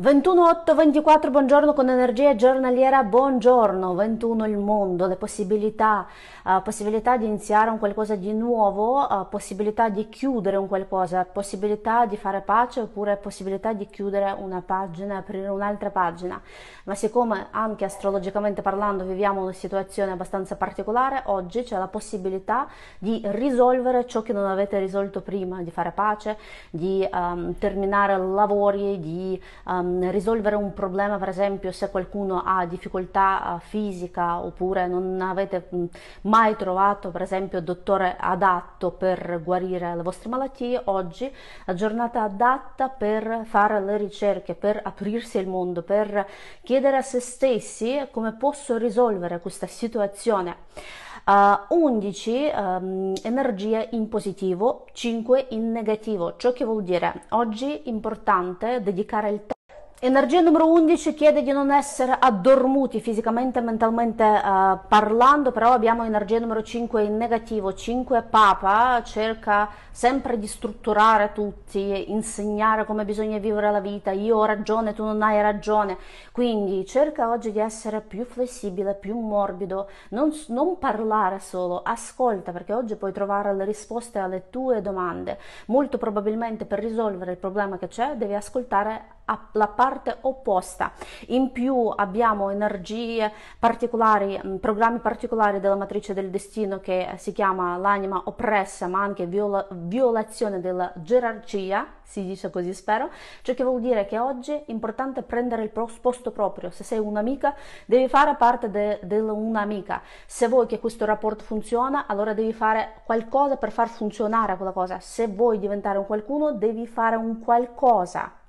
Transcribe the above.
21.8.24, buongiorno con energia giornaliera, buongiorno, 21 il mondo, le possibilità, uh, possibilità di iniziare un qualcosa di nuovo, uh, possibilità di chiudere un qualcosa, possibilità di fare pace oppure possibilità di chiudere una pagina aprire un'altra pagina, ma siccome anche astrologicamente parlando viviamo una situazione abbastanza particolare, oggi c'è la possibilità di risolvere ciò che non avete risolto prima, di fare pace, di um, terminare lavori, di um, Ehm, risolvere un problema, per esempio se qualcuno ha difficoltà eh, fisica oppure non avete mm, mai trovato per esempio il dottore adatto per guarire le vostre malattie, oggi la giornata adatta per fare le ricerche, per aprirsi al mondo, per chiedere a se stessi come posso risolvere questa situazione. Uh, 11 um, energie in positivo, 5 in negativo, ciò che vuol dire oggi è importante dedicare il tempo Energia numero 11 chiede di non essere addormuti fisicamente e mentalmente eh, parlando, però abbiamo energia numero 5 in negativo, 5 Papa cerca sempre di strutturare tutti, insegnare come bisogna vivere la vita, io ho ragione, tu non hai ragione, quindi cerca oggi di essere più flessibile, più morbido, non, non parlare solo, ascolta perché oggi puoi trovare le risposte alle tue domande, molto probabilmente per risolvere il problema che c'è devi ascoltare la parte parte opposta. In più abbiamo energie particolari, mm, programmi particolari della matrice del destino che si chiama l'anima oppressa, ma anche viola, violazione della gerarchia, si dice così spero, ciò che vuol dire che oggi è importante prendere il posto proprio, se sei un'amica devi fare parte dell'amica. un'amica, se vuoi che questo rapporto funziona allora devi fare qualcosa per far funzionare quella cosa, se vuoi diventare un qualcuno devi fare un qualcosa